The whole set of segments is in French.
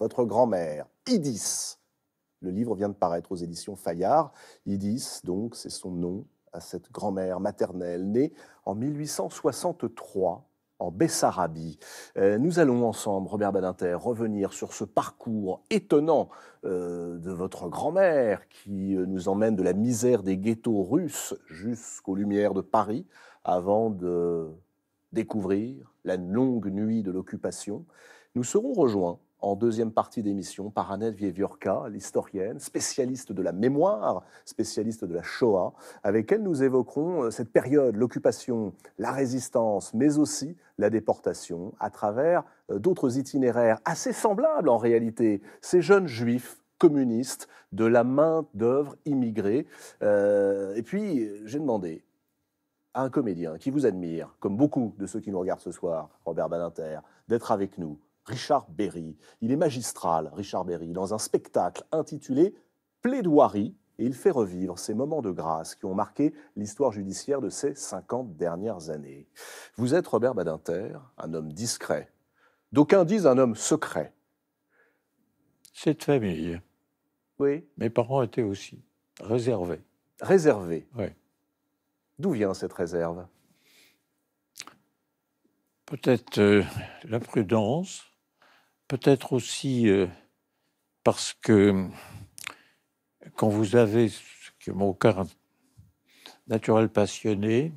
votre grand-mère, Idis. Le livre vient de paraître aux éditions Fayard. Idis, donc, c'est son nom à cette grand-mère maternelle, née en 1863 en Bessarabie. Euh, nous allons ensemble, Robert Badinter, revenir sur ce parcours étonnant euh, de votre grand-mère qui euh, nous emmène de la misère des ghettos russes jusqu'aux lumières de Paris avant de découvrir la longue nuit de l'occupation. Nous serons rejoints en deuxième partie d'émission par Annette Vieviorka, l'historienne, spécialiste de la mémoire, spécialiste de la Shoah, avec elle nous évoquerons euh, cette période, l'occupation, la résistance, mais aussi la déportation, à travers euh, d'autres itinéraires assez semblables en réalité, ces jeunes juifs communistes, de la main-d'œuvre immigrée. Euh, et puis, j'ai demandé à un comédien qui vous admire, comme beaucoup de ceux qui nous regardent ce soir, Robert Badinter, d'être avec nous Richard Berry. Il est magistral, Richard Berry, dans un spectacle intitulé Plaidoirie, et il fait revivre ces moments de grâce qui ont marqué l'histoire judiciaire de ces 50 dernières années. Vous êtes Robert Badinter, un homme discret. D'aucuns disent un homme secret. Cette famille. Oui. Mes parents étaient aussi réservés. Réservés Oui. D'où vient cette réserve Peut-être euh, la prudence, peut-être aussi euh, parce que quand vous avez ce que mon cœur naturel passionné,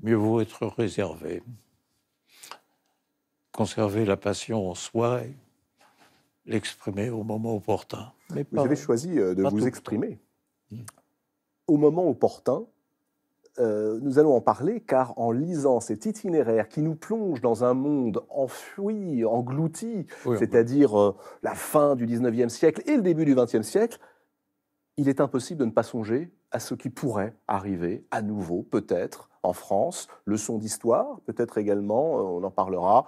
mieux vaut être réservé. Conserver la passion en soi et l'exprimer au moment opportun. Mais vous avez choisi euh, de vous exprimer au moment opportun euh, nous allons en parler car en lisant cet itinéraire qui nous plonge dans un monde enfoui, englouti, c'est-à-dire euh, la fin du 19e siècle et le début du 20e siècle, il est impossible de ne pas songer à ce qui pourrait arriver à nouveau, peut-être, en France, leçon d'histoire, peut-être également, euh, on en parlera,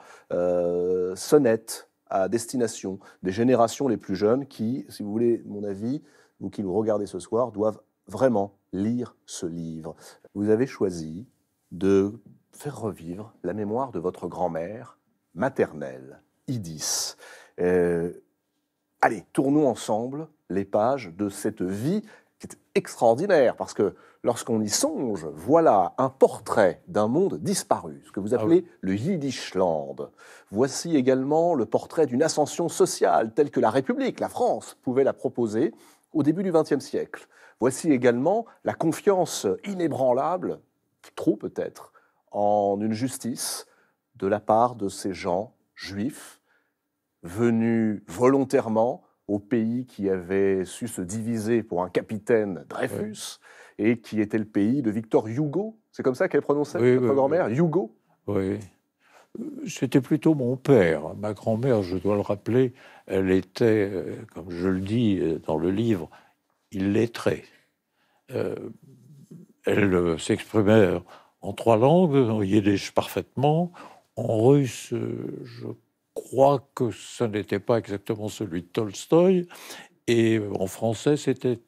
sonnette à destination des générations les plus jeunes qui, si vous voulez mon avis, vous qui nous regardez ce soir, doivent vraiment lire ce livre vous avez choisi de faire revivre la mémoire de votre grand-mère maternelle, Idis. Euh, allez, tournons ensemble les pages de cette vie qui est extraordinaire, parce que lorsqu'on y songe, voilà un portrait d'un monde disparu, ce que vous ah appelez le Yiddishland. Voici également le portrait d'une ascension sociale telle que la République, la France, pouvait la proposer au début du XXe siècle. Voici également la confiance inébranlable, trop peut-être, en une justice de la part de ces gens juifs venus volontairement au pays qui avait su se diviser pour un capitaine Dreyfus et qui était le pays de Victor Hugo. C'est comme ça qu'elle prononçait ma grand-mère Hugo Oui. C'était plutôt mon père. Ma grand-mère, je dois le rappeler, elle était, euh, comme je le dis euh, dans le livre, il euh, elle euh, s'exprimait en trois langues, en yiddish parfaitement, en russe, euh, je crois que ce n'était pas exactement celui de Tolstoï, et en français, c'était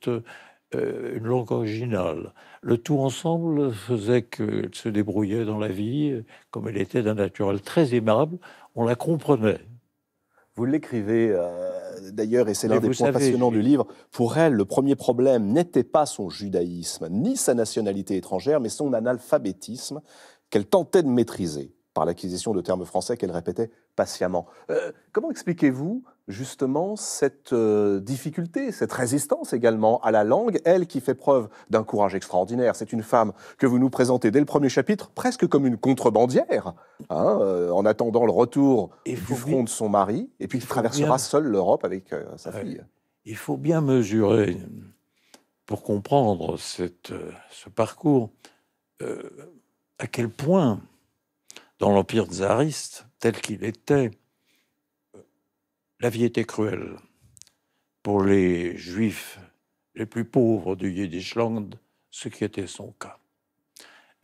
une langue originale. Le tout ensemble faisait qu'elle se débrouillait dans la vie, comme elle était d'un naturel très aimable, on la comprenait. Vous l'écrivez d'ailleurs, et c'est bah, l'un des points passionnants du livre, pour elle, le premier problème n'était pas son judaïsme, ni sa nationalité étrangère, mais son analphabétisme qu'elle tentait de maîtriser par l'acquisition de termes français qu'elle répétait patiemment. Euh, comment expliquez-vous justement cette euh, difficulté, cette résistance également à la langue, elle qui fait preuve d'un courage extraordinaire. C'est une femme que vous nous présentez dès le premier chapitre, presque comme une contrebandière, hein, euh, en attendant le retour et du front de son mari, et puis qui traversera seule l'Europe avec euh, sa fille. Il faut bien mesurer, pour comprendre ce parcours, à quel point, dans l'Empire tsariste, tel qu'il était, la vie était cruelle. Pour les juifs les plus pauvres du Yiddishland, ce qui était son cas.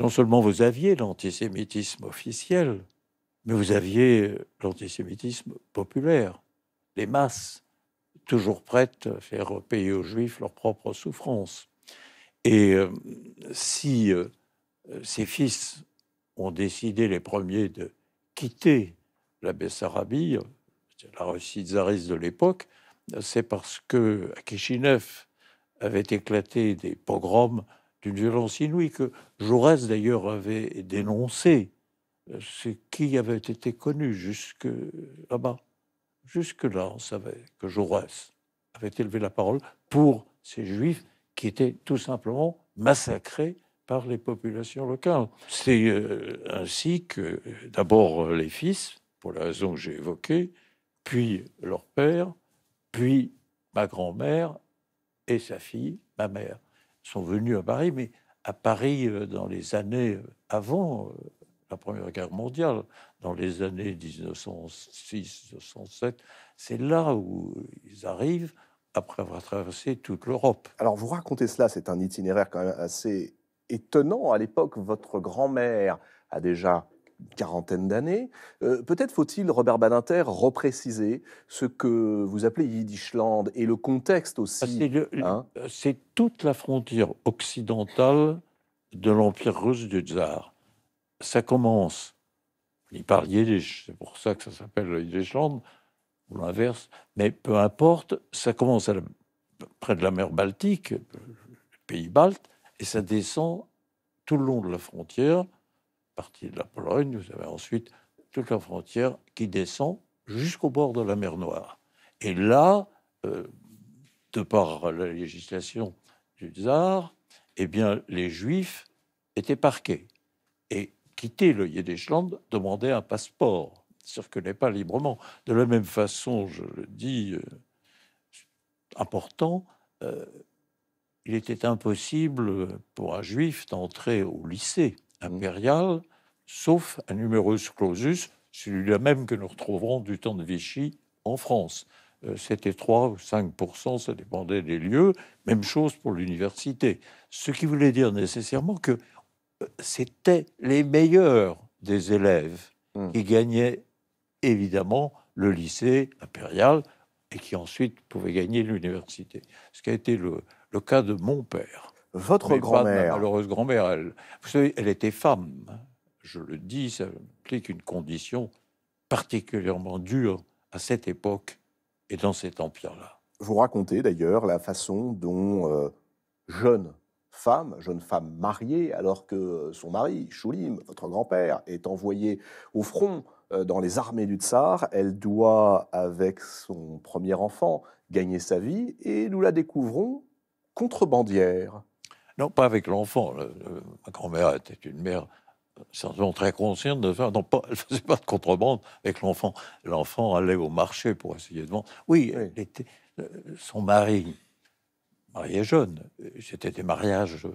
Non seulement vous aviez l'antisémitisme officiel, mais vous aviez l'antisémitisme populaire, les masses, toujours prêtes à faire payer aux juifs leurs propres souffrances. Et euh, si euh, ses fils ont décidé les premiers de quitter la Bessarabie, la Russie tsariste de l'époque, c'est parce que à Kishinev avait éclaté des pogroms d'une violence inouïe que Jaurès d'ailleurs avait dénoncé, ce qui avait été connu jusque là-bas. Jusque-là, on savait que Jaurès avait élevé la parole pour ces juifs qui étaient tout simplement massacrés par les populations locales. C'est euh, ainsi que d'abord les fils, pour la raison que j'ai évoquée, puis leur père, puis ma grand-mère et sa fille, ma mère, sont venus à Paris, mais à Paris euh, dans les années avant euh, la Première Guerre mondiale, dans les années 1906-1907. C'est là où ils arrivent après avoir traversé toute l'Europe. Alors vous racontez cela, c'est un itinéraire quand même assez étonnant. À l'époque, votre grand-mère a déjà quarantaine d'années. Euh, peut-être faut-il, Robert Badinter, repréciser ce que vous appelez Yiddishland et le contexte aussi. Hein. C'est toute la frontière occidentale de l'Empire russe du tsar. Ça commence. Il parle yiddish, c'est pour ça que ça s'appelle Yiddishland, ou l'inverse. Mais peu importe, ça commence près de la mer Baltique, pays balte, et ça descend tout le long de la frontière partie de la Pologne, vous avez ensuite toute la frontière qui descend jusqu'au bord de la mer Noire. Et là, euh, de par la législation du tsar, eh bien, les Juifs étaient parqués. Et quitter le Yiddishland demandait un passeport, que n'est pas librement. De la même façon, je le dis, euh, important, euh, il était impossible pour un Juif d'entrer au lycée Mmh. impérial, sauf un numerus clausus, celui-là même que nous retrouverons du temps de Vichy en France. Euh, c'était 3 ou 5 ça dépendait des lieux. Même chose pour l'université. Ce qui voulait dire nécessairement que euh, c'était les meilleurs des élèves mmh. qui gagnaient évidemment le lycée impérial et qui ensuite pouvaient gagner l'université. Ce qui a été le cas de mon père. Votre grand-mère. Malheureuse grand-mère, elle, était femme. Je le dis, ça implique une condition particulièrement dure à cette époque et dans cet empire-là. Vous racontez d'ailleurs la façon dont euh, jeune femme, jeune femme mariée, alors que son mari, Choulim, votre grand-père, est envoyé au front euh, dans les armées du Tsar, elle doit, avec son premier enfant, gagner sa vie, et nous la découvrons contrebandière. Non, pas avec l'enfant. Ma grand-mère était une mère euh, certainement très consciente de faire. Non, pas, elle ne faisait pas de contrebande avec l'enfant. L'enfant allait au marché pour essayer de vendre. Oui, était, euh, son mari, marié jeune, euh, c'était des mariages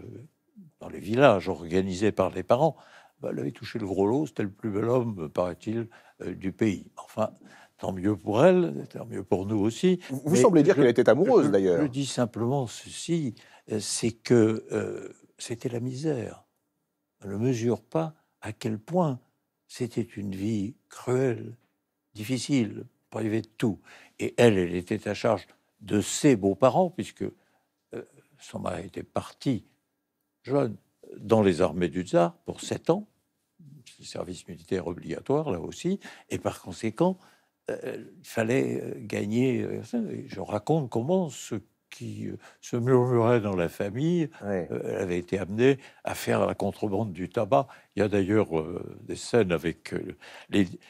dans les villages organisés par les parents. Bah, elle avait touché le gros lot, c'était le plus bel homme, paraît-il, du pays. Enfin, tant mieux pour elle, tant mieux pour nous aussi. Vous, semblez dire qu'elle était amoureuse, d'ailleurs. Je dis simplement ceci, euh, c'est que euh, c'était la misère. On ne mesure pas à quel point c'était une vie cruelle, difficile, privée de tout. Et elle, elle était à charge de ses beaux-parents, puisque euh, son mari était parti jeune dans les armées du tsar pour sept ans, service militaire obligatoire là aussi, et par conséquent, il fallait gagner. Je raconte comment ce qui euh, se murmurait dans la famille, euh, avait été amenée à faire la contrebande du tabac. Il y a d'ailleurs euh, des scènes avec euh,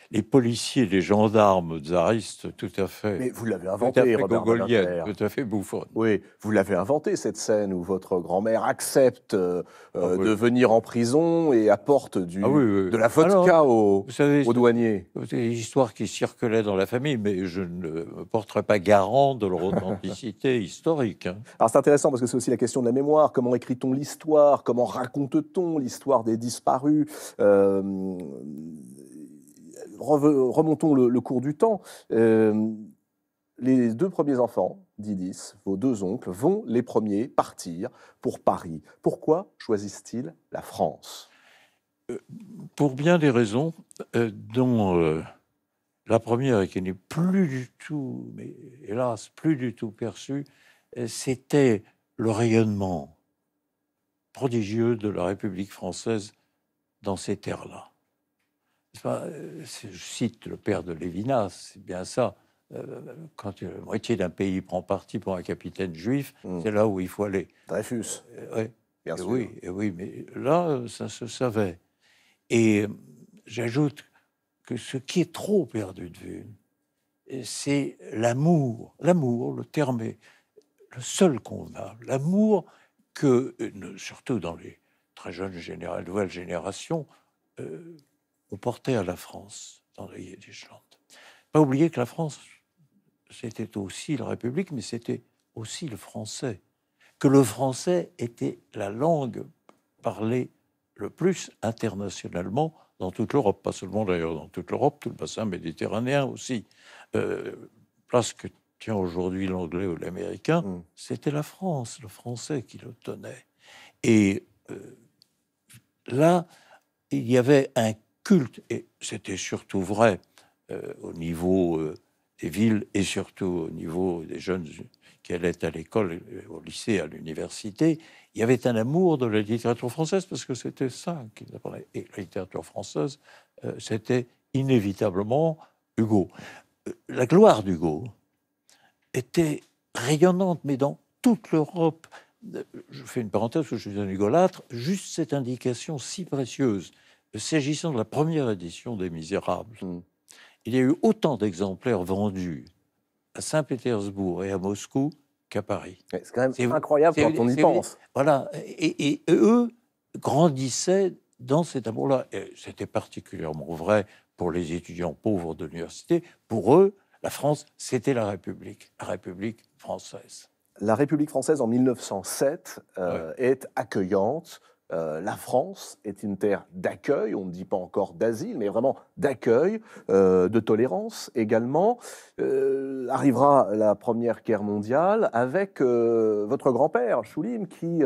les, policiers, les gendarmes tsaristes, tout à fait. Mais vous l'avez inventé, tout à tout à fait bouffonne. Oui, vous l'avez inventé cette scène où votre grand-mère accepte euh, ah de venir en prison et apporte du, ah de la vodka aux, au douaniers. C'est une histoire qui circulait dans la famille, mais je ne me porterai pas garant de leur authenticité historique. Hein. Alors c'est intéressant parce que c'est aussi la question de la mémoire. Comment écrit-on l'histoire Comment raconte raconte-t-on l'histoire des disparus euh, Remontons le, cours du temps. Euh, les deux premiers enfants d'Idis, vos deux oncles, vont les premiers partir pour Paris. Pourquoi choisissent-ils la France euh, Pour bien des raisons, dont la première, et qui n'est plus du tout, mais hélas, plus du tout perçue, c'était le rayonnement prodigieux de la République française dans ces terres-là. Euh, je cite le père de Lévinas, c'est bien ça. Euh, quand euh, la moitié d'un pays prend parti pour un capitaine juif, hmm. c'est là où il faut aller. Dreyfus. bien sûr. Oui, oui, mais là, ça se savait. Et j'ajoute que ce qui est trop perdu de vue, c'est l'amour, l'amour, le terme est le seul qu'on a, l'amour que, euh, surtout dans les très jeunes générations, nouvelles générations, euh, on portait à la France dans les du Pas oublier que la France, c'était aussi la République, mais c'était aussi le français. Que le français était la langue parlée le plus internationalement dans toute l'Europe, pas seulement d'ailleurs dans toute l'Europe, tout le bassin méditerranéen aussi. Euh, place que tient aujourd'hui l'anglais ou l'américain, hmm. c'était la France, le français qui le tenait. Et euh, là, il y avait un culte, et c'était surtout vrai euh, au niveau euh, des villes et surtout au niveau des jeunes qui allaient à l'école, au lycée, à l'université, il y avait un amour de la littérature française parce que c'était ça qu'ils apprenaient. Et la littérature française, c'était inévitablement Hugo. La gloire d'Hugo, était rayonnante, mais dans toute l'Europe. Je fais une parenthèse, parce que je suis un égolâtre. juste cette indication si précieuse. S'agissant de la première édition des Misérables, hmm. il y a eu autant d'exemplaires vendus à Saint-Pétersbourg et à Moscou qu'à Paris. C'est quand même incroyable quand on y pense. Voilà, et, et eux grandissaient dans cet amour-là. C'était particulièrement vrai pour les étudiants pauvres de l'université. Pour eux, la France, c'était la République, République française. La République française en 1907 euh, est accueillante. Euh, la France est une terre d'accueil, on ne dit pas encore d'asile, mais vraiment d'accueil, euh, de tolérance également. arrivera la Première Guerre mondiale avec votre grand-père, Choulim, qui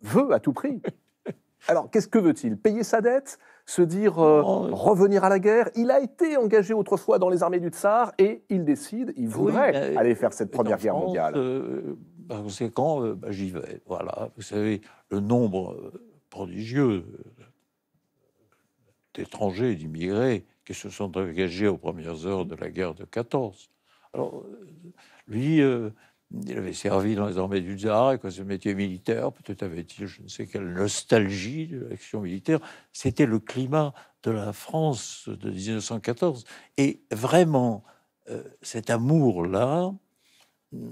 veut à tout prix. Alors qu'est-ce que veut-il Payer sa dette se dire euh, oh, revenir à la guerre. Il a été engagé autrefois dans les armées du Tsar et il décide, il voudrait aller faire cette Première Guerre mondiale. par euh, ben, conséquent, euh, j'y vais. Voilà. Vous savez, le nombre prodigieux d'étrangers, d'immigrés qui se sont engagés aux premières heures de la guerre de 14. Alors, lui, il avait servi dans les armées du tsar, quoi, ce métier militaire, peut-être avait-il je ne sais quelle nostalgie de l'action militaire. C'était le climat de la France de 1914. Et vraiment, euh, cet amour-là, mm,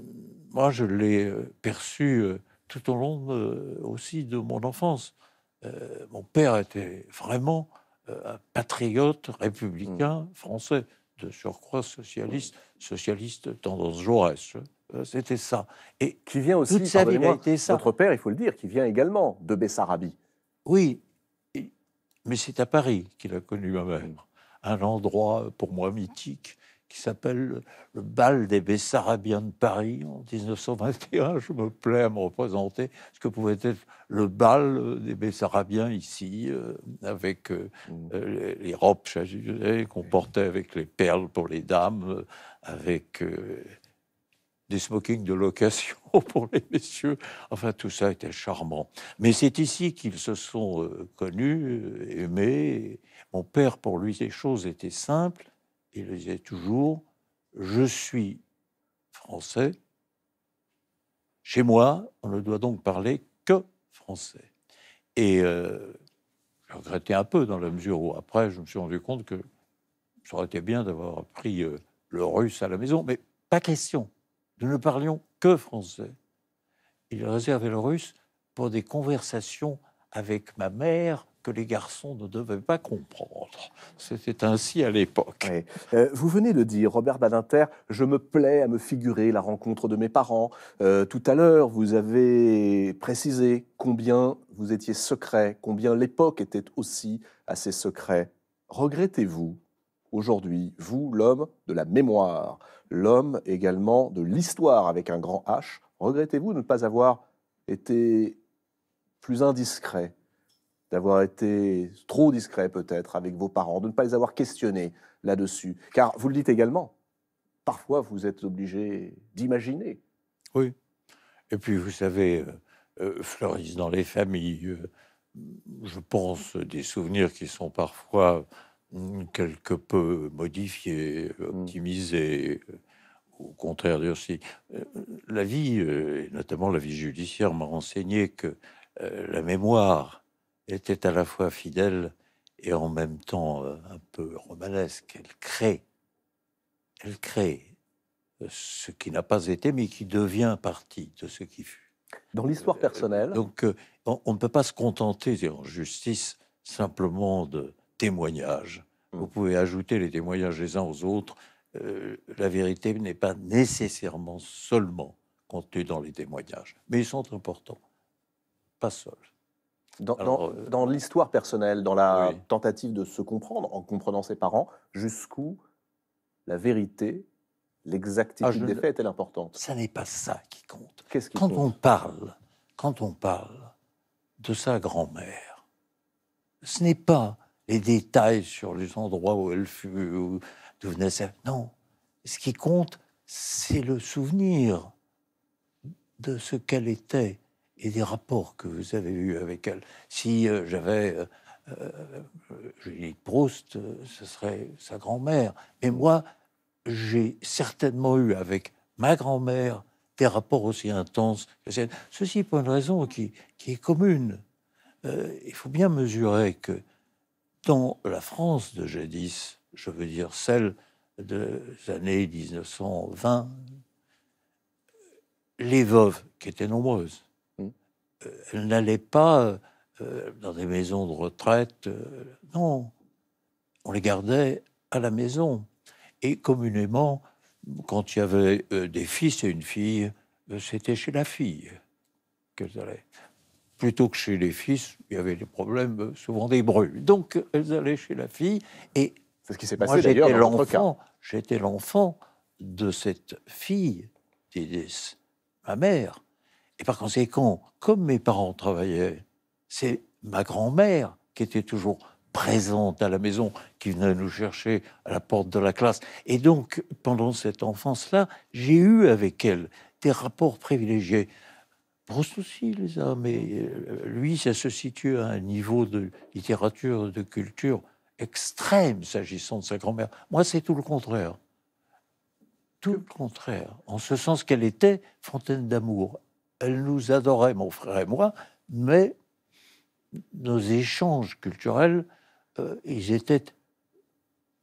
moi, je l'ai euh, perçu euh, tout au long aussi de mon enfance. mon père était vraiment un patriote républicain mm. français, de surcroît socialiste, socialiste tendance Jaurès. Euh, c'était ça. Et qui vient aussi, toute sa Votre père, il faut le dire, qui vient également de Bessarabie. Oui, mais c'est à Paris qu'il a connu ma mère. Mm. Un endroit, pour moi, mythique, qui s'appelle le bal des Bessarabiens de Paris en 1921. Je me plais à me représenter ce que pouvait être le bal des Bessarabiens ici, euh, avec euh, mm. les, robes qu'on portait avec les perles pour les dames, avec des smokings de location pour les messieurs. Enfin, tout ça était charmant. Mais c'est ici qu'ils se sont euh, connus, euh, aimés. Mon père, pour lui, les choses étaient simples. Il disait toujours, je suis français. Chez moi, on ne doit donc parler que français. Et euh, je regrettais un peu dans la mesure où après, je me suis rendu compte que ça aurait été bien d'avoir appris le russe à la maison, mais pas question. Nous ne parlions que français. Il réservait le russe pour des conversations avec ma mère que les garçons ne devaient pas comprendre. C'était ainsi à l'époque. Euh, vous venez de dire, Robert Badinter, je me plais à me figurer la rencontre de mes parents. Euh, tout à l'heure, vous avez précisé combien vous étiez secret, combien l'époque était aussi assez secret. Regrettez-vous aujourd'hui, vous, l'homme de la mémoire, l'homme également de l'histoire avec un grand H, regrettez-vous de ne pas avoir été plus indiscret, d'avoir été trop discret peut-être avec vos parents, de ne pas les avoir questionnés là-dessus Car vous le dites également, parfois vous êtes obligé d'imaginer. Oui. Et puis vous savez, euh, euh, fleurissent dans les familles, euh, je pense, des souvenirs qui sont parfois quelque peu modifié, mm. optimisé, euh, au contraire durci. Euh, la vie, euh, notamment la vie judiciaire, m'a renseigné que la mémoire était à la fois fidèle et en même temps un peu romanesque. Elle crée, elle crée ce qui n'a pas été, mais qui devient partie de ce qui fut. Dans l'histoire personnelle. Donc, on, ne peut pas se contenter en justice simplement de témoignages. Mmh. Vous pouvez ajouter les témoignages les uns aux autres. Euh, la vérité n'est pas nécessairement seulement contenue dans les témoignages, mais ils sont importants, pas seuls. Dans, euh, dans, l'histoire personnelle, dans la tentative de se comprendre en comprenant ses parents, jusqu'où la vérité, l'exactitude ah, des faits est-elle importante Ça n'est pas ça qui compte. quand on parle, quand on parle de sa grand-mère, ce n'est pas les détails sur les endroits où elle fut, d'où venait ça. Non. Ce qui compte, c'est le souvenir de ce qu'elle était et des rapports que vous avez eus avec elle. Si euh, j'avais euh, euh, Julie Proust, ce serait sa grand-mère. Mais moi, j'ai certainement eu avec ma grand-mère des rapports aussi intenses que celle. Ceci pour une raison qui, qui est commune. il faut bien mesurer que dans la France de jadis, je veux dire celle des années 1920, les veuves, qui étaient nombreuses, hmm. euh, elles n'allaient pas euh, dans des maisons de retraite, euh, non, on les gardait à la maison. Et communément, quand il y avait des fils et une fille, c'était chez la fille qu'elles allaient plutôt que chez les fils, il y avait des problèmes, euh, souvent des brûles. Donc elles allaient chez la fille et c'est ce qui s'est passé d'ailleurs dans cas. J'étais l'enfant de cette fille, ma mère. Et par conséquent, comme mes parents travaillaient, c'est ma grand-mère qui était toujours présente à la maison, qui venait nous chercher à la porte de la classe. Et donc, pendant cette enfance-là, j'ai eu avec elle des rapports privilégiés. Proust aussi les a, mais euh, lui, ça se situe à un niveau de littérature, de culture extrême s'agissant de sa grand-mère. Moi, c'est tout le contraire. Tout le contraire. En ce sens qu'elle était fontaine d'amour. Elle nous adorait, mon frère et moi, mais nos échanges culturels, euh, ils étaient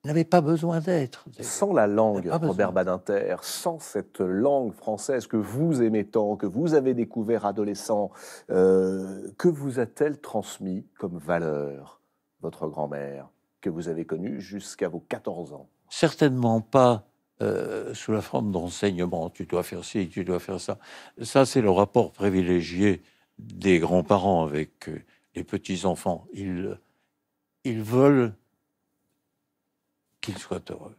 n'avait pas besoin d'être. Sans la langue, Robert Badinter, sans cette langue française que vous aimez tant, que vous avez découvert adolescent, euh, que vous a-t-elle transmis comme valeur, votre grand-mère, que vous avez connue jusqu'à vos 14 ans Certainement pas euh, sous la forme d'enseignement. Tu dois faire ci, tu dois faire ça. Ça, c'est le rapport privilégié des grands-parents avec euh, les petits-enfants. Ils, ils veulent qu'ils soient heureux.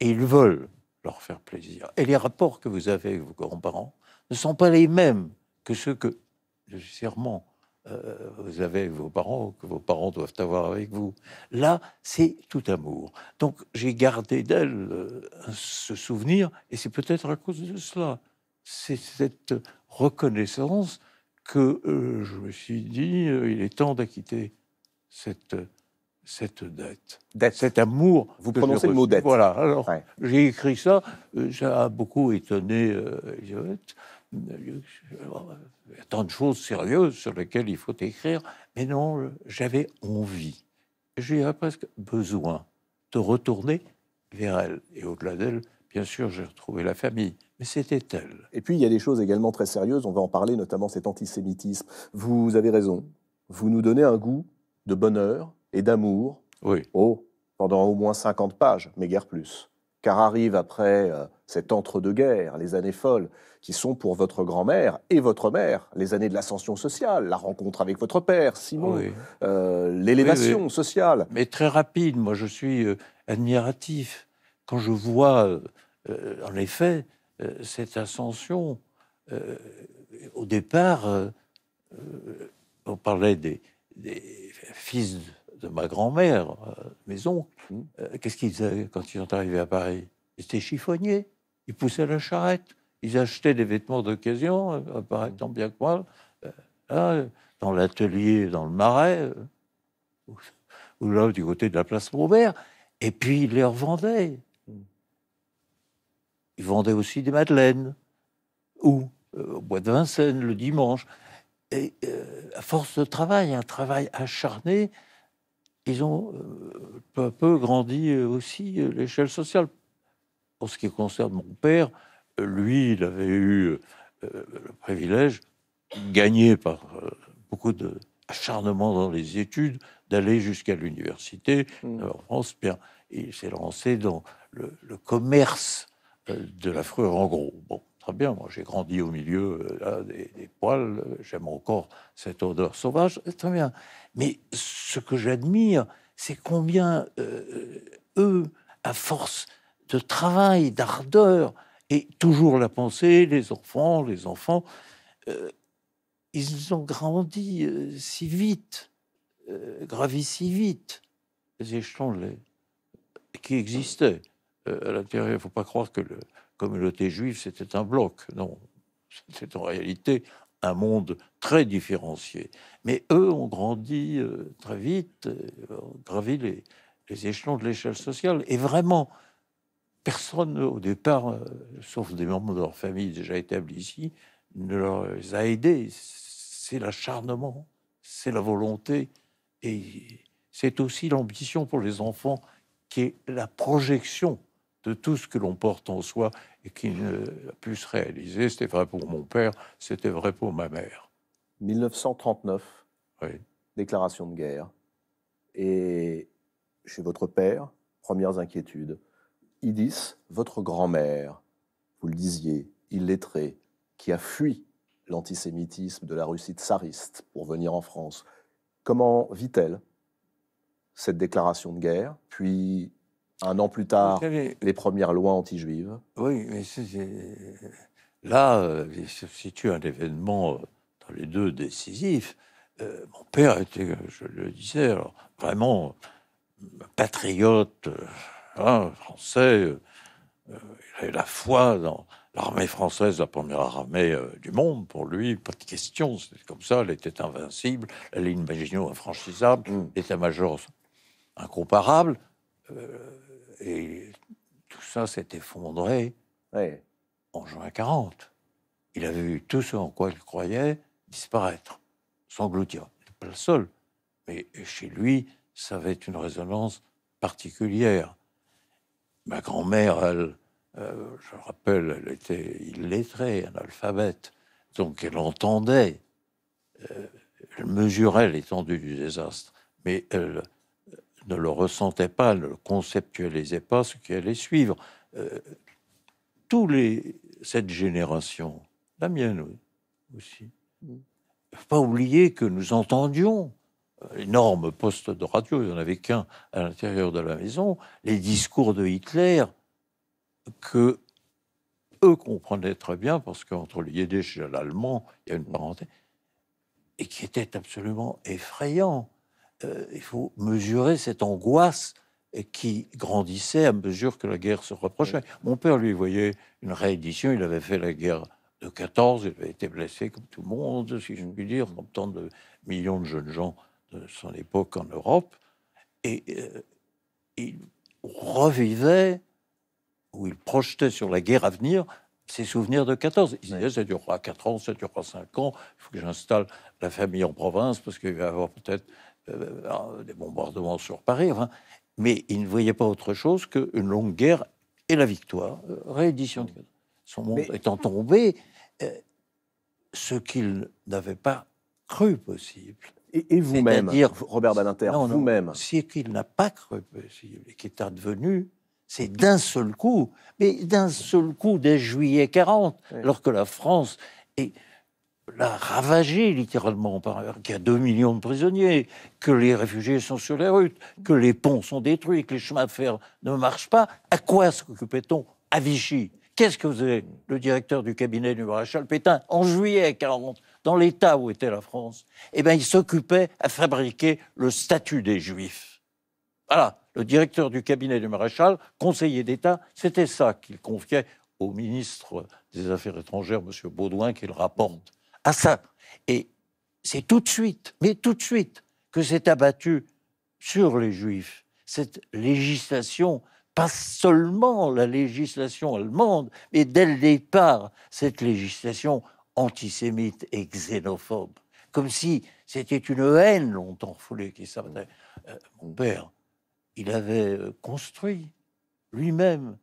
Et ils veulent leur faire plaisir. Et les rapports que vous avez avec vos grands-parents ne sont pas les mêmes que ceux que, nécessairement, euh, vous avez avec vos parents ou que vos parents doivent avoir avec vous. Là, c'est tout amour. Donc, j'ai gardé d'elle euh, ce souvenir, et c'est peut-être à cause de cela. C'est cette reconnaissance que euh, je me suis dit, il est temps d'acquitter cette cette dette, cet amour. Vous prononcez le mot dette. Voilà, alors j'ai écrit ça, euh, ça a beaucoup étonné euh, euh, Il y a tant de choses sérieuses sur lesquelles il faut écrire, mais non, j'avais envie, j'ai presque besoin de retourner vers elle. Et au-delà d'elle, bien sûr, j'ai retrouvé la famille, mais c'était elle. Et puis, il y a des choses également très sérieuses, on va en parler, notamment cet antisémitisme. Vous avez raison, vous nous donnez un goût de bonheur, et d'amour oh, pendant au moins 50 pages, mais guère plus. Car arrive après euh, cet entre-deux-guerres, les années folles, qui sont pour votre grand-mère et votre mère les années de l'ascension sociale, la rencontre avec votre père, Simon, euh, l'élévation sociale. Mais très rapide, moi je suis euh, admiratif quand je vois, en effet, cette ascension. au départ, on parlait des, fils de ma grand-mère, euh, maison. Mmh. Euh, qu'est-ce qu'ils faisaient quand ils sont arrivés à Paris Ils étaient chiffonniers, ils poussaient la charrette, ils achetaient des vêtements d'occasion, euh, par mmh. bien que moi, hein, dans l'atelier, dans le marais, ou là, du côté de la place Robert, et puis ils les revendaient. Mmh. Ils vendaient aussi des madeleines, ou au bois de Vincennes le dimanche. Et à force de travail, un travail acharné, ils ont euh, peu à peu grandi euh, aussi euh, l'échelle sociale. En ce qui concerne mon père, lui, il avait eu le privilège, gagné par beaucoup d'acharnement dans les études, d'aller jusqu'à l'université. Mmh. En France, bien, il s'est lancé dans le, commerce de la frure en gros très bien. Moi, j'ai grandi au milieu euh, des, poils. J'aime encore cette odeur sauvage. Très bien. Mais ce que j'admire, c'est combien euh, eux, à force de travail, d'ardeur, et toujours la pensée, les enfants, les enfants, euh, ils ont grandi si vite, gravi si vite les échelons les, qui existaient à l'intérieur. Il ne faut pas croire que le, communauté juive, c'était un bloc. Non, c'était en réalité un monde très différencié. Mais eux ont grandi euh, très vite, euh, ont gravi les, échelons de l'échelle sociale. Et vraiment, personne au départ, euh, sauf des membres de leur famille déjà établis ici, ne leur a aidés. C'est l'acharnement, c'est la volonté, et c'est aussi l'ambition pour les enfants qui est la projection de tout ce que l'on porte en soi et qui ne puisse réaliser. C'était vrai pour mon père, c'était vrai pour ma mère. 1939, déclaration de guerre. Et chez votre père, premières inquiétudes. Idis, votre grand-mère, vous le disiez, illettrée, qui a fui l'antisémitisme de la Russie tsariste pour venir en France, comment vit-elle cette déclaration de guerre, puis un an plus tard, les premières lois anti-juives. Oui, mais c'est... Euh, là, euh, il se situe un événement euh, dans les deux décisifs. mon père était, je le disais, vraiment patriote hein, français. il avait la foi dans l'armée française, la première armée du monde pour lui, pas de question, c'était comme ça, elle était invincible, la ligne Maginot infranchissable, mm. l'état-major incomparable. Et tout ça s'est effondré en juin 40. Il avait vu tout ce en quoi il croyait disparaître, s'engloutir. Pas le seul, mais chez lui, ça avait une résonance particulière. Ma grand-mère, elle, euh, je le rappelle, elle était illettrée, analphabète, donc elle entendait, euh, elle mesurait l'étendue du désastre, mais elle ne le ressentait pas, ne le conceptualisait pas, ce qui allait suivre. Toute euh, tous les, cette génération, la mienne aussi, pas oublier que nous entendions euh, énorme poste de radio, il n'y en avait qu'un à l'intérieur de la maison, les discours de Hitler que eux comprenaient très bien, parce qu'entre le yiddish et l'allemand, il y a une parenté, et qui était absolument effrayants. Euh, il faut mesurer cette angoisse qui grandissait à mesure que la guerre se rapprochait. Mon père, lui, voyait une réédition, il avait fait la guerre de 14, il avait été blessé comme tout le monde, si je puis dire, comme tant de millions de jeunes gens de son époque en Europe. Et euh, il revivait, ou il projetait sur la guerre à venir, ses souvenirs de 14. Il disait, ça durera 4 ans, ça durera 5 ans, il faut que j'installe la famille en province, parce qu'il va y avoir peut-être euh, euh, euh, des bombardements sur Paris, mais il ne voyait pas autre chose qu'une longue guerre et la victoire. Réédition de Son monde étant tombé, ce qu'il n'avait pas cru possible. Et, vous-même, Robert Badinter, vous-même. Ce qu'il n'a pas cru possible et qui est advenu, c'est d'un seul coup, mais d'un seul coup dès juillet 40, alors que la France est l'a ravagé littéralement, qu'il y a 2 millions de prisonniers, que les réfugiés sont sur les routes, que les ponts sont détruits, que les chemins de fer ne marchent pas, à quoi s'occupait-on à Vichy Qu'est-ce que faisait le directeur du cabinet du maréchal Pétain en juillet 1940, dans l'État où était la France Eh bien, il s'occupait à fabriquer le statut des Juifs. Voilà, le directeur du cabinet du maréchal, conseiller d'État, c'était ça qu'il confiait au ministre des Affaires étrangères, M. Baudouin, qu'il rapporte et c'est tout de suite, mais tout de suite, que s'est abattu sur les Juifs cette législation, pas seulement la législation allemande, mais dès le départ, cette législation antisémite et xénophobe. Comme si c'était une haine longtemps foulée qui s'abattait. Euh, mon père, il avait euh, construit lui-même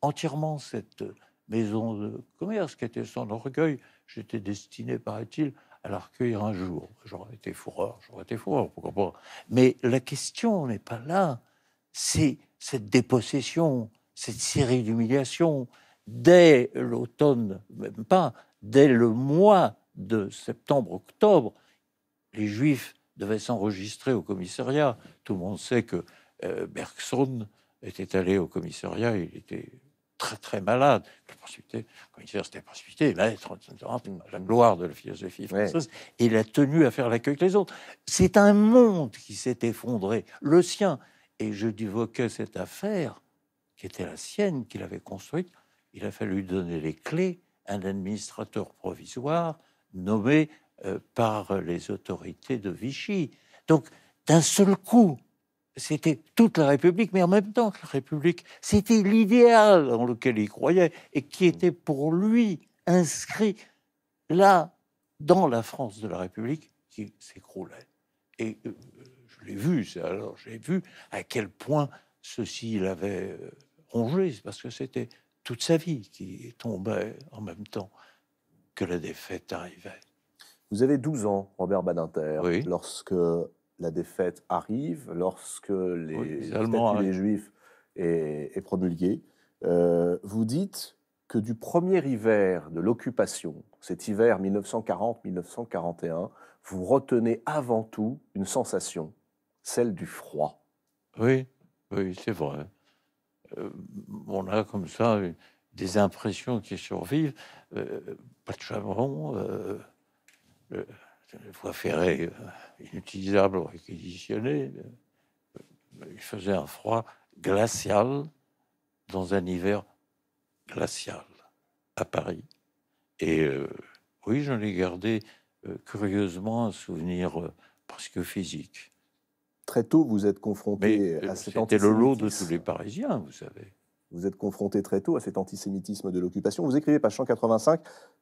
entièrement cette euh, maison de commerce qui était son orgueil j'étais destiné, paraît-il, à la recueillir un jour. J'aurais été fourreur, j'aurais été fourreur, pourquoi pas. Mais la question n'est pas là. C'est cette dépossession, cette série d'humiliations, dès l'automne, même pas, dès le mois de septembre-octobre, les Juifs devaient s'enregistrer au commissariat. Tout le monde sait que euh, Bergson était allé au commissariat, il était très très malade. La quand il la gloire de la philosophie française, et il a tenu à faire l'accueil queue les autres. C'est un monde qui s'est effondré, le sien. Et je divoquais cette affaire qui était la sienne, qu'il avait construite. Il a fallu donner les clés à un administrateur provisoire nommé euh, par les autorités de Vichy. Donc, d'un seul coup, c'était toute la République, mais en même temps que la République, c'était l'idéal dans lequel il croyait et qui était pour lui inscrit là, dans la France de la République, qui s'écroulait. Et euh, je l'ai vu, alors j'ai vu à quel point ceci l'avait euh, rongé, parce que c'était toute sa vie qui tombait en même temps que la défaite arrivait. Vous avez 12 ans, Robert Badinter, lorsque la défaite arrive, lorsque les, des Juifs est, promulgué, euh, vous dites que du premier hiver de l'occupation, cet hiver 1940-1941, vous retenez avant tout une sensation, celle du froid. Oui, oui, c'est vrai. Euh, on a comme ça des impressions qui survivent. pas euh, de le voies ferrées inutilisable réquisitionné Il faisait un froid glacial dans un hiver glacial à Paris. Et euh, oui, j'en ai gardé euh, curieusement un souvenir euh, presque physique. Très tôt, vous êtes confronté à cet antisémitisme. C'était le lot de tous les Parisiens, vous savez. Vous êtes confronté très tôt à cet antisémitisme de l'occupation. Vous écrivez, page 185,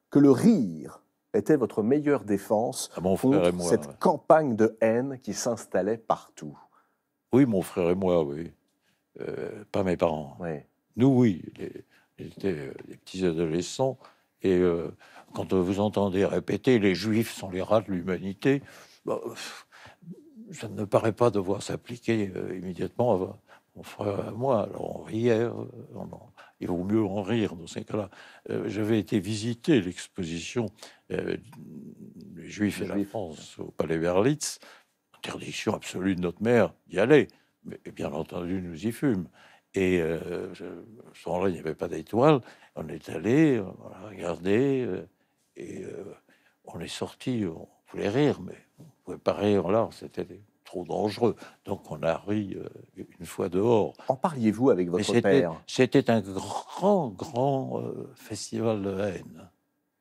que le rire était votre meilleure défense contre ah, cette campagne de haine qui s'installait partout Oui, mon frère et moi, oui. Euh, pas mes parents. Oui. Nous, oui. J'étais des petits adolescents. Et euh, quand vous entendez répéter les juifs sont les rats de l'humanité, bah, ça ne paraît pas devoir s'appliquer euh, à immédiatement moi, alors on riait, euh, il vaut mieux en rire dans ces cas-là. Euh, j'avais été visiter l'exposition Les euh, Juifs et la France au Palais Berlitz, interdiction absolue de notre mère d'y aller, mais bien entendu nous y fûmes. Et euh, ce là il n'y avait pas d'étoile. On est allé, on a regardé, et on est sorti. On voulait rire, mais on ne pouvait pas rire là, c'était des trop dangereux. Donc on a ri euh, une fois dehors. En parliez-vous avec votre père C'était un grand, grand euh, festival de haine.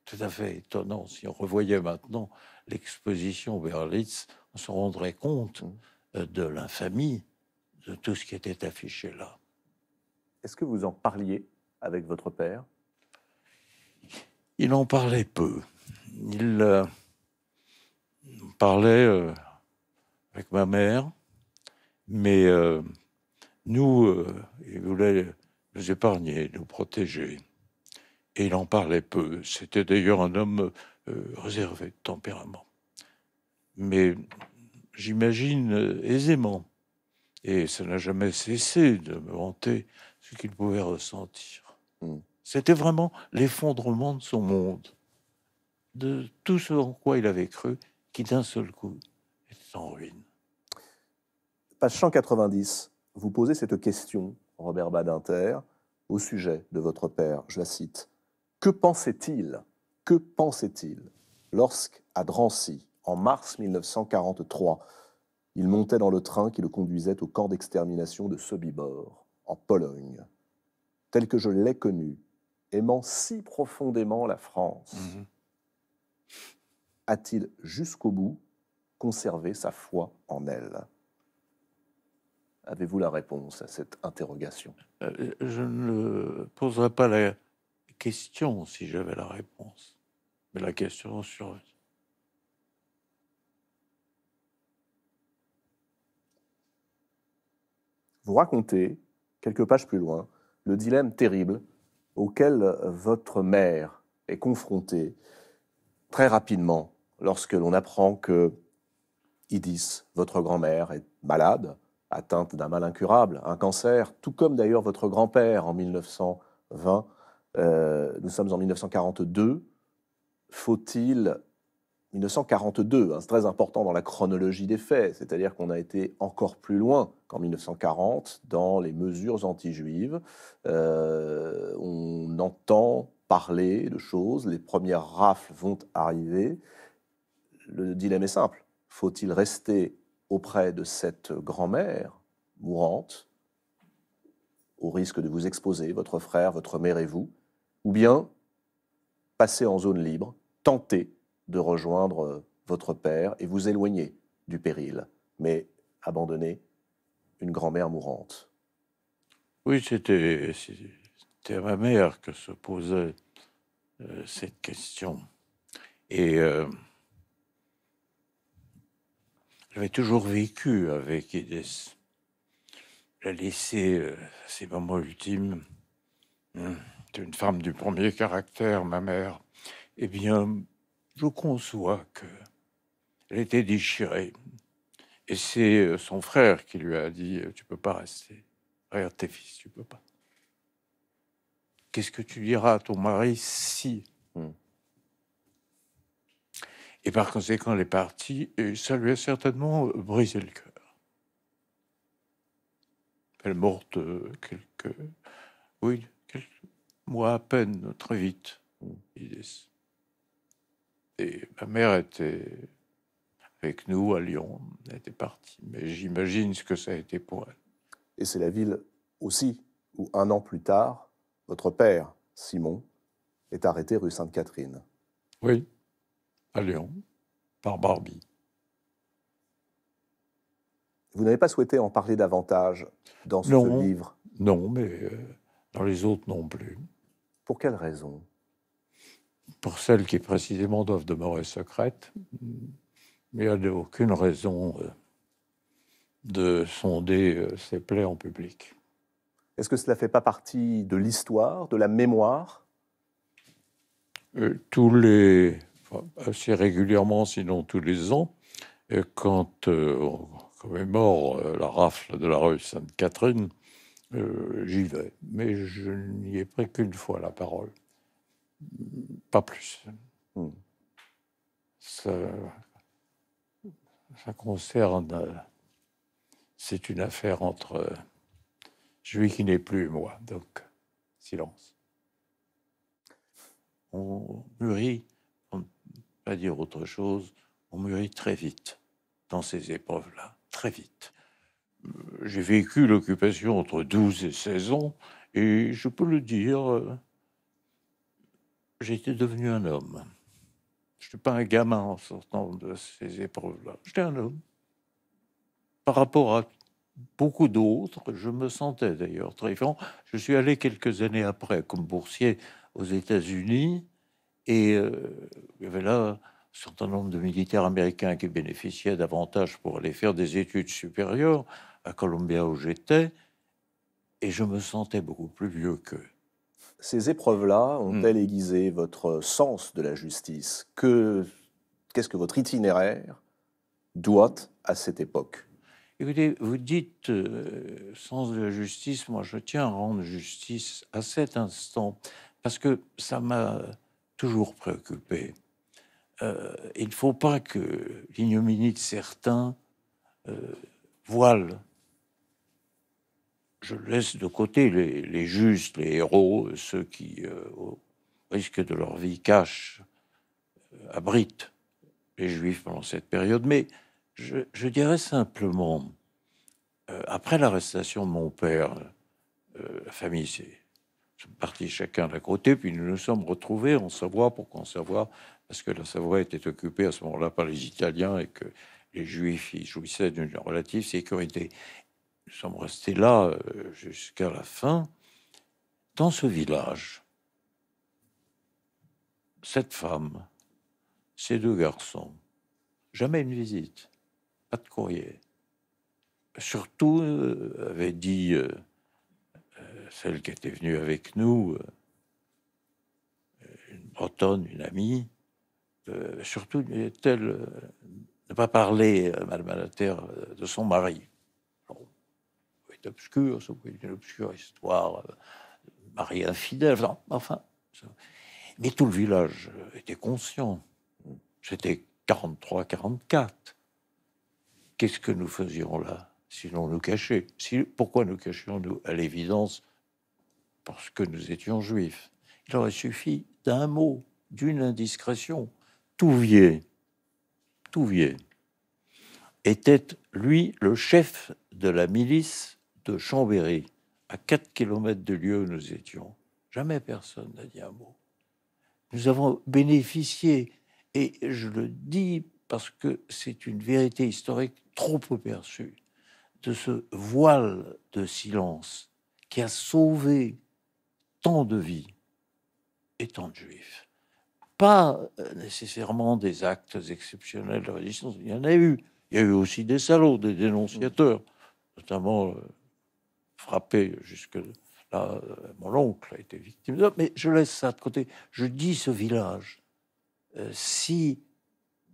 Tout à fait étonnant. Si on revoyait maintenant l'exposition Berlitz, on se rendrait compte mm. euh, de l'infamie de tout ce qui était affiché là. Est-ce que vous en parliez avec votre père Il en parlait peu. Il parlait avec ma mère. Mais euh, nous, euh, il voulait nous épargner, nous protéger. Et il en parlait peu. C'était d'ailleurs un homme euh, réservé de tempérament. Mais j'imagine aisément. Et ça n'a jamais cessé de me hanter ce qu'il pouvait ressentir. Hmm. C'était vraiment l'effondrement de son monde, de tout ce en quoi il avait cru, qui d'un seul coup était en ruine. Page 190, vous posez cette question, Robert Badinter, au sujet de votre père. Je la cite. Que pensait-il Que pensait-il lorsqu'à Drancy, en mars 1943, il montait dans le train qui le conduisait au camp d'extermination de Sobibor, en Pologne. Tel que je l'ai connu, aimant si profondément la France, mhm. a-t-il jusqu'au bout conservé sa foi en elle Avez-vous la réponse à cette interrogation euh, Je ne poserai pas la question si j'avais la réponse, mais la question sur... Vous racontez, quelques pages plus loin, le dilemme terrible auquel votre mère est confrontée très rapidement lorsque l'on apprend que Idis, votre grand-mère, est malade, atteinte d'un mal incurable, un cancer, tout comme d'ailleurs votre grand-père en 1920. Euh, nous sommes en 1942. Faut-il 1942, hein, c'est très important dans la chronologie des faits, c'est-à-dire qu'on a été encore plus loin qu'en 1940 dans les mesures anti-juives. Euh, on entend parler de choses, les premières rafles vont arriver. Le dilemme est simple, faut-il rester auprès de cette grand-mère mourante, au risque de vous exposer, votre frère, votre mère et vous, ou bien passer en zone libre, tenter de rejoindre euh, votre père et vous éloigner du péril, mais abandonner une grand-mère mourante. Oui, c'était à ma mère que se posait euh, cette question. Et euh, j'avais toujours vécu avec Edès. La laissé euh, ses moments ultimes. Hum, c'est une femme du premier caractère, ma mère. Eh bien, je conçois qu'elle était déchirée. Et c'est euh, son frère qui lui a dit euh, Tu peux pas rester. Regarde tes fils, tu peux pas. Qu'est-ce que tu diras à ton mari si. Et par conséquent, les partis, et euh, ça lui a certainement brisé le cœur. Elle est morte euh, quelques, oui, quelques mois à peine, très vite. Et ma mère était avec nous à Lyon, elle était partie. Mais j'imagine ce que ça a été pour elle. Et c'est la ville aussi où, un an plus tard, votre père, Simon, est arrêté rue Sainte-Catherine. Oui à Lyon par Barbie. Vous n'avez pas souhaité en parler davantage dans ce, livre Non, mais euh, dans les autres non plus. Pour quelles raisons Pour celles qui précisément doivent demeurer secrètes. il n'y a aucune raison euh, de sonder ces euh, plaies en public. Est-ce que cela ne fait pas partie de l'histoire, de la mémoire Tous les assez régulièrement, sinon tous les ans, quand on euh, commémore euh, la rafle de la rue Sainte-Catherine, euh, j'y vais. Mais je n'y ai pris qu'une fois la parole. Pas plus. Hmm. Ça, concerne. C'est une affaire entre lui qui n'est plus moi. Donc, silence. On mûrit à dire autre chose, on mûrit très vite dans ces épreuves-là, très vite. Euh, j'ai vécu l'occupation entre 12 et 16 ans, et je peux le dire, euh, j'étais devenu un homme. Je n'étais pas un gamin en sortant de ces épreuves-là. J'étais un homme. Par rapport à beaucoup d'autres, je me sentais d'ailleurs très fort. Je suis allé quelques années après comme boursier aux États-Unis et euh, il y avait là un certain nombre de militaires américains qui bénéficiaient davantage pour aller faire des études supérieures à Columbia où j'étais, et je me sentais beaucoup plus vieux qu'eux. Ces épreuves-là ont-elles hmm. aiguisé votre sens de la justice que, Qu'est-ce que votre itinéraire doit à cette époque Écoutez, vous dites euh, sens de la justice, moi je tiens à rendre justice à cet instant, parce que ça m'a toujours préoccupé. Euh, il ne faut pas que l'ignominie de certains euh, voile. Je laisse de côté les, justes, les héros, ceux qui, euh, au risque de leur vie, cachent, abritent les juifs pendant cette période. Mais je, je dirais simplement, après l'arrestation de mon père, la famille s'est Parti partis chacun d'un côté, puis nous nous sommes retrouvés en Savoie pour qu'on Savoie, parce que la Savoie était occupée à ce moment-là par les Italiens et que les Juifs jouissaient d'une relative sécurité. Nous sommes restés là euh, jusqu'à la fin. Dans ce village, cette femme, ces deux garçons, jamais une visite, pas de courrier. Surtout, euh, avait dit euh, celle qui était venue avec nous, euh, une bretonne, une amie, euh, surtout elle euh, ne pas parler, Madame la Terre, de son mari. C'est obscur, c'est une obscure histoire, mari infidèle, enfin. Mais tout le village était conscient. C'était 43-44. Qu'est-ce que nous faisions là Sinon nous cacher. Si, pourquoi nous cachions-nous À l'évidence, parce que nous étions juifs. Il aurait suffi d'un mot, d'une indiscrétion. Touvier, Touvier était, lui, le chef de la milice de Chambéry. À 4 km de lieu où nous étions. Jamais personne n'a dit un mot. Nous avons bénéficié, et je le dis parce que c'est une vérité historique trop peu perçue, de ce voile de silence qui a sauvé tant de vies et tant de juifs. Pas euh, nécessairement des actes exceptionnels de résistance, il y en a eu. Il y a eu aussi des salauds, des dénonciateurs, notamment euh, frappés jusque là. Euh, mon oncle a été victime mais je laisse ça de côté. Je dis ce village, si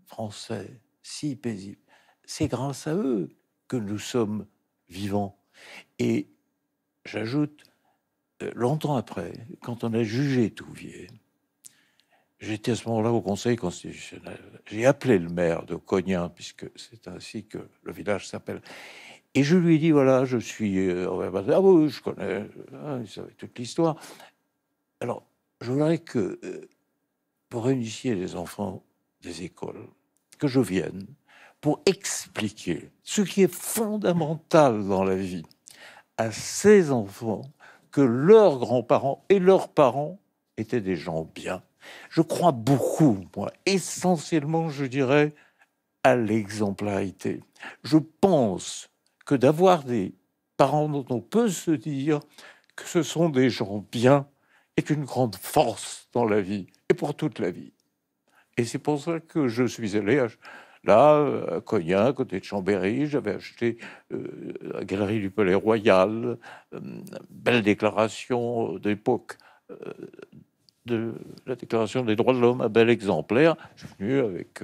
français, si paisible, c'est grâce à eux que nous sommes vivants. Et j'ajoute, euh, longtemps après, quand on a jugé Touvier, j'étais à ce moment-là au Conseil constitutionnel. J'ai appelé le maire de Cognac, puisque c'est ainsi que le village s'appelle. Et je lui ai dit, voilà, je suis... Euh, ah oui, je connais, hein, il savait toute l'histoire. Alors, je voudrais que, euh, pour réunir les enfants des écoles, que je vienne pour expliquer ce qui est fondamental dans la vie à ces enfants que leurs grands-parents et leurs parents étaient des gens bien. Je crois beaucoup, moi, essentiellement, je dirais, à l'exemplarité. Je pense que d'avoir des parents dont on peut se dire que ce sont des gens bien est une grande force dans la vie et pour toute la vie. Et c'est pour ça que je suis allé Là, euh, à Cognac, côté de Chambéry, j'avais acheté euh, la Galerie du Palais Royal, euh, belle déclaration d'époque de la Déclaration des droits de l'homme, un bel exemplaire. Je suis venu avec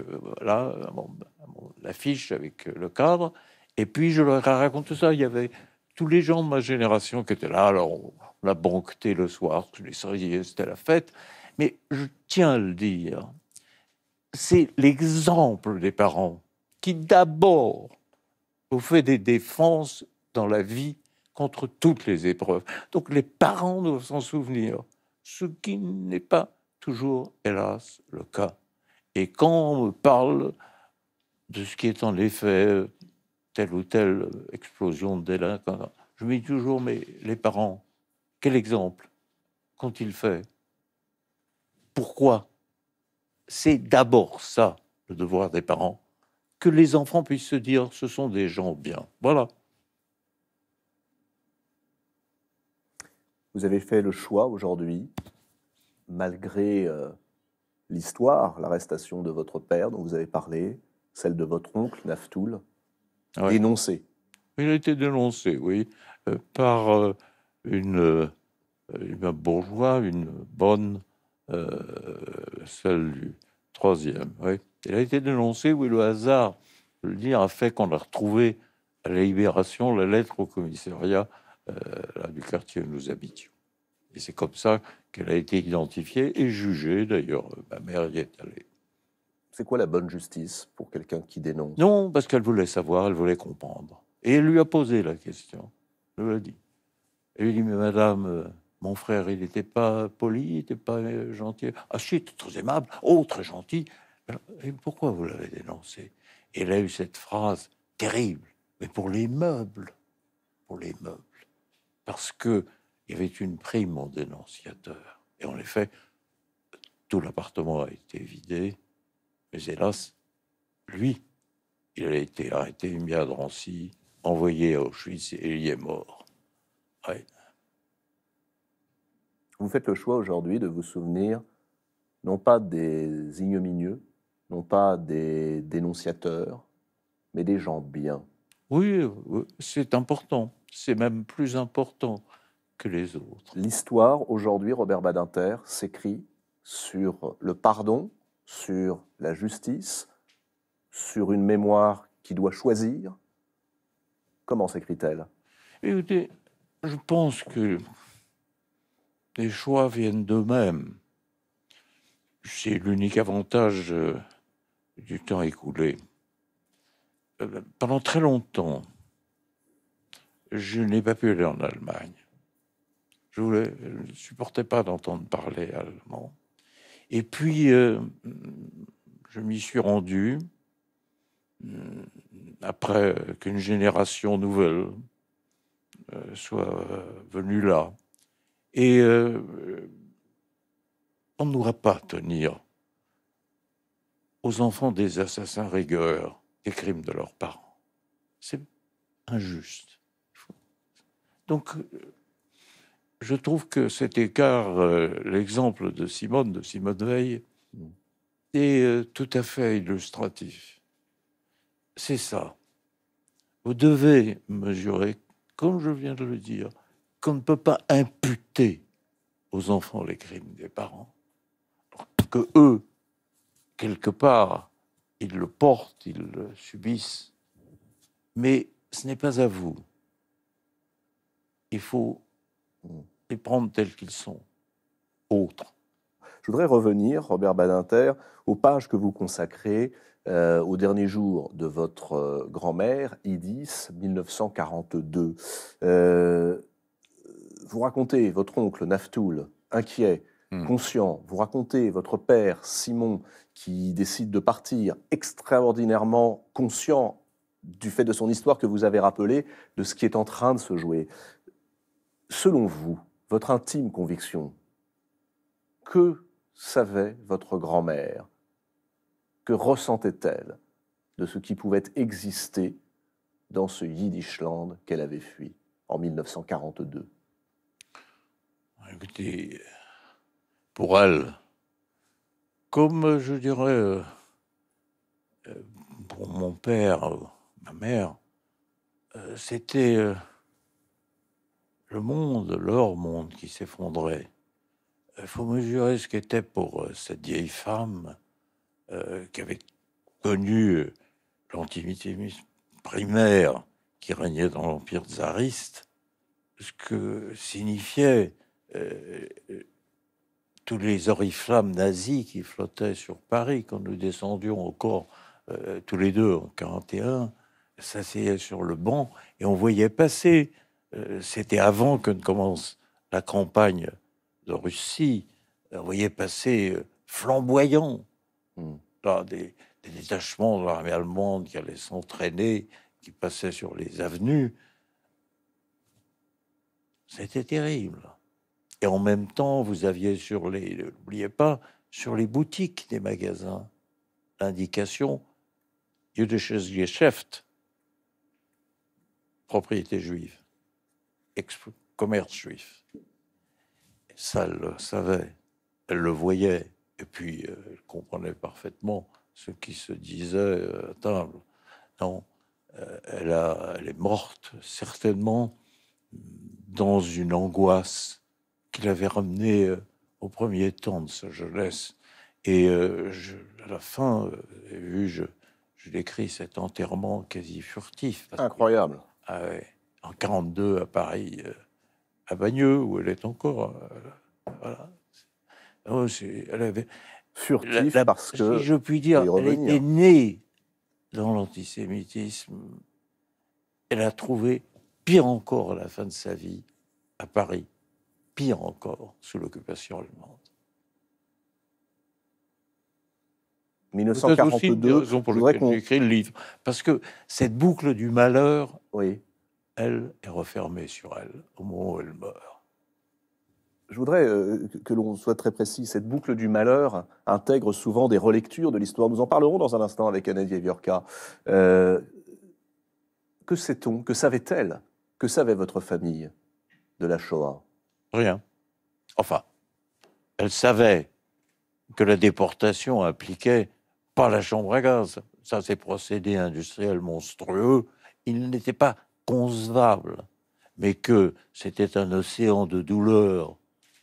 l'affiche avec le cadre, et puis je leur raconte ça. Il y avait tous les gens de ma génération qui étaient là. Alors on, a banqueté le soir, tous les soirs, c'était la fête. Mais je tiens à le dire, c'est l'exemple des parents qui d'abord vous fait des défenses dans la vie contre toutes les épreuves. Donc les parents doivent s'en souvenir, ce qui n'est pas toujours, hélas, le cas. Et quand on me parle de ce qui est en effet euh, telle ou telle explosion de délinquance, je me dis toujours, mais les parents, quel exemple qu'ont-ils fait Pourquoi c'est d'abord ça, le devoir des parents, que les enfants puissent se dire ce sont des gens bien. Voilà. Vous avez fait le choix aujourd'hui, malgré euh, l'histoire, l'arrestation de votre père dont vous avez parlé, celle de votre oncle, Naftoul, dénoncé. Il a été dénoncé, oui, euh, par euh, une, une bourgeois, une bonne euh, celle du troisième. elle a été dénoncée. oui, le hasard, je dire, a fait qu'on a retrouvé à la Libération la lettre au commissariat euh, du quartier où nous habitions. Et c'est comme ça qu'elle a été identifiée et jugée, d'ailleurs. Euh, ma mère y est allée. C'est quoi la bonne justice pour quelqu'un qui dénonce Non, parce qu'elle voulait savoir, elle voulait comprendre. Et elle lui a posé la question. Je lui dit. Elle lui a dit, mais madame, mon frère, il n'était pas poli, il n'était pas euh, gentil. Ah, si, très aimable. Oh, très gentil. Et pourquoi vous l'avez dénoncé Et il a eu cette phrase terrible, mais pour les meubles. Pour les meubles. Parce qu'il y avait une prime en dénonciateur. Et en effet, tout l'appartement a été vidé. Mais hélas, lui, il a été arrêté, mis à Drancy, envoyé au Auschwitz et il est mort vous faites le choix aujourd'hui de vous souvenir non pas des ignominieux, non pas des dénonciateurs, mais des gens bien. Oui, euh, c'est important. C'est même plus important que les autres. L'histoire, aujourd'hui, Robert Badinter s'écrit sur le pardon, sur la justice, sur une mémoire qui doit choisir. Comment s'écrit-elle Écoutez, je pense que les choix viennent d'eux-mêmes. C'est l'unique avantage euh, du temps écoulé. Euh, pendant très longtemps, je n'ai pas pu aller en Allemagne. Je, ne supportais pas d'entendre parler allemand. Et puis, euh, je m'y suis rendu après qu'une génération nouvelle soit venue là. Et euh, on on n'aura pas tenir aux enfants des assassins rigueur des crimes de leurs parents. C'est injuste. Donc, je trouve que cet écart, euh, l'exemple de Simone, de Simone Veil, est euh, tout à fait illustratif. C'est ça. Vous devez mesurer, comme je viens de le dire, qu'on ne peut pas imputer aux enfants les crimes des parents, que eux, quelque part, ils le portent, ils le subissent. Mais ce n'est pas à vous. Il faut les prendre tels qu'ils sont, autres. Je voudrais revenir, Robert Badinter, aux pages que vous consacrez euh, aux derniers jours de votre euh, grand-mère, Idis, 1942 vous racontez votre oncle Naftoul, inquiet, hmm. conscient, vous racontez votre père Simon qui décide de partir, extraordinairement conscient du fait de son histoire que vous avez rappelée, de ce qui est en train de se jouer. Selon vous, votre intime conviction, que savait votre grand-mère Que ressentait-elle de ce qui pouvait exister dans ce Yiddishland qu'elle avait fui en 1942 écoutez, pour elle, comme je dirais, euh, euh, pour mon père, euh, ma mère, c'était le monde, leur monde qui s'effondrait. Il faut mesurer ce qu'était pour cette vieille femme qui avait connu l'antisémitisme primaire qui régnait dans l'Empire tsariste, ce que signifiait euh, euh, tous les oriflammes nazis qui flottaient sur Paris quand nous descendions au corps euh, tous les deux en 1941, s'asseyaient sur le banc et on voyait passer. C'était avant que ne commence la campagne de Russie. On voyait passer flamboyant hmm. des, des, détachements de l'armée allemande qui allaient s'entraîner, qui passaient sur les avenues. C'était terrible. Et en même temps, vous aviez sur les, euh, n'oubliez pas, sur les boutiques des magasins, l'indication jüdisches propriété juive, commerce juif. ça, elle le savait, elle le voyait, et puis euh, elle comprenait parfaitement ce qui se disait euh, à table. Non, elle, elle est morte certainement dans une angoisse qu'il avait ramené euh, au premier temps de sa jeunesse. Et euh, à la fin, euh, j'ai vu, je, je décris cet enterrement quasi furtif. Incroyable. Ah en 42 à Paris, à Bagneux, où elle est encore. Oh, elle avait, furtif parce que. Si je puis dire, elle était née dans l'antisémitisme. Elle a trouvé pire encore à la fin de sa vie à Paris encore sous l'occupation allemande. 1942. pour laquelle écrit le livre. Parce que cette boucle du malheur, oui. elle est refermée sur elle au moment où elle meurt. Je voudrais euh, que l'on soit très précis. Cette boucle du malheur intègre souvent des relectures de l'histoire. Nous en parlerons dans un instant avec Anne Viorca. Euh, que sait-on Que savait-elle Que savait votre famille de la Shoah Rien. Enfin, elle savait que la déportation impliquait pas la chambre à gaz. Ça, ces procédés industriels monstrueux, Il n'était pas concevable, mais que c'était un océan de douleur.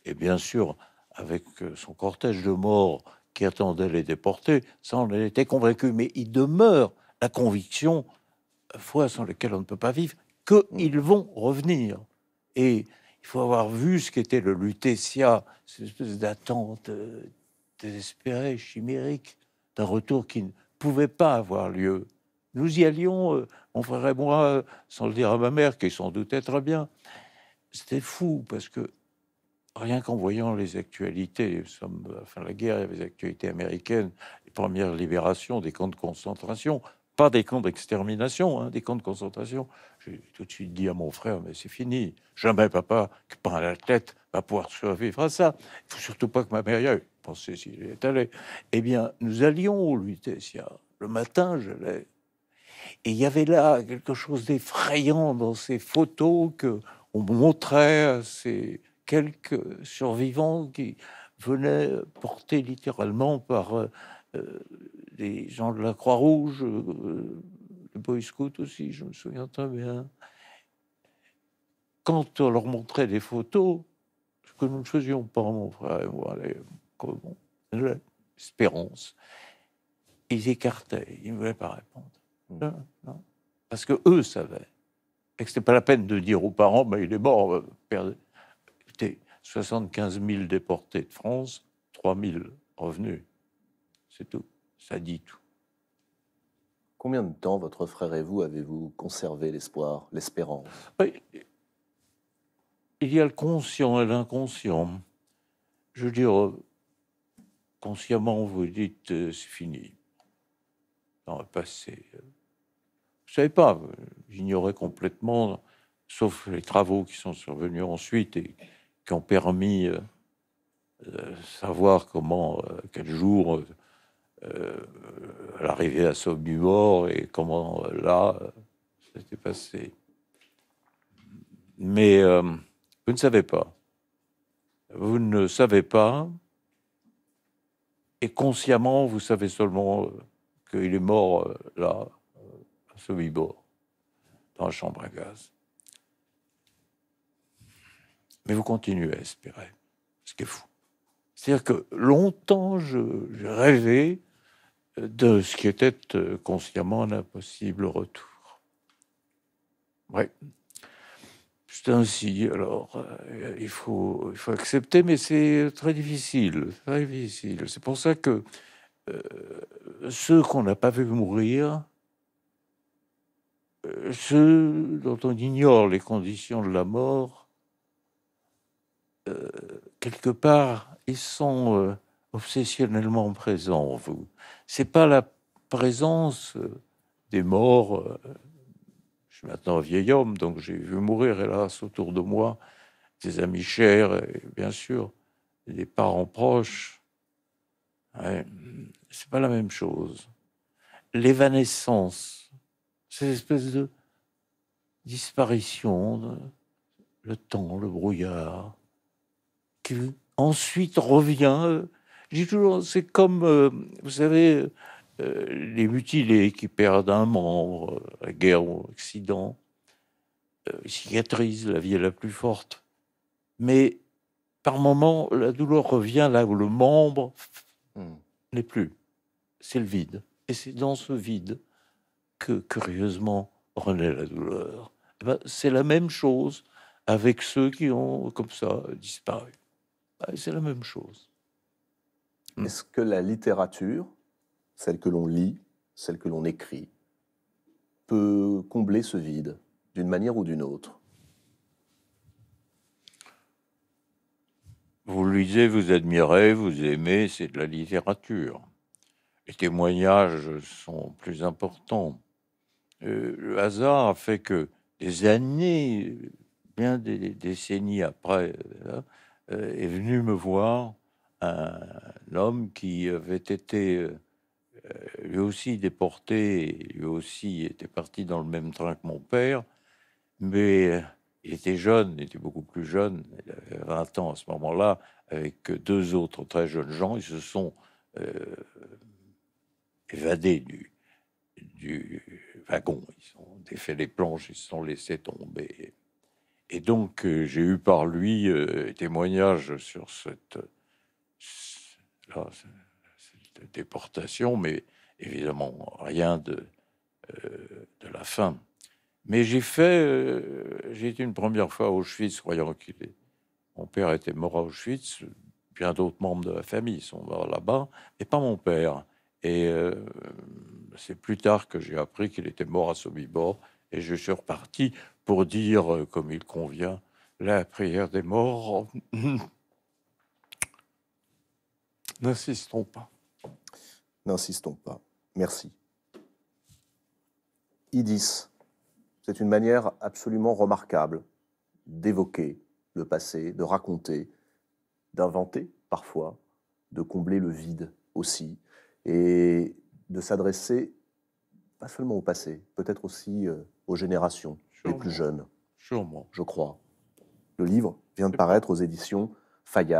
Et bien sûr, avec euh, son cortège de morts qui attendait les déportés, ça, on était convaincu. Mais il demeure la conviction, euh, foi sans laquelle on ne peut pas vivre, qu'ils mm. vont revenir. Et il faut avoir vu ce qu'était le Lutetia, cette espèce d'attente euh, désespérée, chimérique, d'un retour qui ne pouvait pas avoir lieu. Nous y allions, euh, mon frère et moi, sans le dire à ma mère, qui sans doute très bien. C'était fou, parce que rien qu'en voyant les actualités, nous sommes à la fin de la guerre, il les actualités américaines, les premières libérations des camps de concentration, pas des camps d'extermination, hein, des camps de concentration. J'ai tout de suite dit à mon frère, mais c'est fini, jamais papa, qui prend la tête, va pouvoir survivre à ça. Il faut surtout pas que ma mère y aille. Pensez s'il est allé. Eh bien, nous allions au Lutetia. Le matin, je Et il y avait là quelque chose d'effrayant dans ces photos que on montrait à ces quelques survivants qui venaient porter littéralement par euh, des gens de la Croix-Rouge, les euh, euh, le Boy Scouts aussi, je me souviens très bien. Quand on leur montrait des photos, ce que nous ne faisions pas, mon frère et moi, l'espérance, ils écartaient, ils ne voulaient pas répondre. Hmm. non. Parce que eux savaient. Et que ce n'était pas la peine de dire aux parents, mais il est mort. Euh, 75 000 déportés de France, 3 000 revenus. C'est tout. Ça dit tout. Combien de temps votre frère et vous avez-vous conservé l'espoir, l'espérance Il y a le conscient et l'inconscient. Je veux dire, consciemment, vous dites euh, c'est fini. Dans le passé, euh, Vous ne savez pas, euh, j'ignorais complètement, sauf les travaux qui sont survenus ensuite et qui ont permis de savoir comment, quel jour euh, l'arrivée à Sobibor et comment euh, là, c'était euh, passé. Mais vous ne savez pas. Vous ne savez pas. Et consciemment, vous savez seulement qu'il est mort là, à Sobibor, dans la chambre à gaz. Mais vous continuez à espérer, ce qui est fou. C'est-à-dire que longtemps, je, je rêvais de ce qui était euh, consciemment un impossible retour. Oui. C'est ainsi, alors, euh, il faut, il faut accepter, mais c'est très difficile, difficile. C'est pour ça que euh, ceux qu'on n'a pas vu mourir, ceux dont on ignore les conditions de la mort, quelque part, ils sont obsessionnellement présent en vous. C'est pas la présence euh, des morts. Euh, je suis maintenant un vieil homme, donc j'ai vu mourir, hélas, autour de moi des amis chers et bien sûr des parents proches. Ce C'est pas la même chose. L'évanescence, cette espèce de disparition, de le temps, le brouillard, qui ensuite revient euh, toujours, c'est comme, euh, vous savez, euh, les mutilés qui perdent un membre, euh, la guerre ou accident, cicatrisent, la vie est la plus forte. Mais par moment, la douleur revient là où le membre hmm. n'est plus. C'est le vide. Et c'est dans ce vide que, curieusement, renaît la douleur. Eh ben, c'est la même chose avec ceux qui ont, comme ça, disparu. Ah, c'est la même chose. Mm. Est-ce que la littérature, celle que l'on lit, celle que l'on écrit, peut combler ce vide d'une manière ou d'une autre Vous lisez, vous admirez, vous aimez, c'est de la littérature. Les témoignages sont plus importants. Euh, le hasard a fait que des années, bien des, décennies après, euh, est venu me voir un homme qui avait été euh, lui aussi déporté, lui aussi était parti dans le même train que mon père, mais euh, il était jeune, il était beaucoup plus jeune, il avait 20 ans à ce moment-là, avec deux autres très jeunes gens, ils se sont euh, évadés du, du, wagon, ils ont défait les planches, ils se sont laissés tomber. Et donc j'ai eu par lui témoignages témoignage sur cette là, une déportation, mais évidemment rien de, euh, de la fin. Mais j'ai fait, euh, j'ai été une première fois à Auschwitz, croyant qu'il est. Mon père était mort à Auschwitz, bien d'autres membres de la famille sont morts là-bas, et pas mon père. Et euh, c'est plus tard que j'ai appris qu'il était mort à Sobibor, et je suis reparti pour dire, comme il convient, la prière des morts. N'insistons pas. N'insistons pas. Merci. IDIS, c'est une manière absolument remarquable d'évoquer le passé, de raconter, d'inventer parfois, de combler le vide aussi, et de s'adresser pas seulement au passé, peut-être aussi euh, aux générations les plus jeunes. Sûrement. Je crois. Le livre vient de paraître aux éditions Fayard.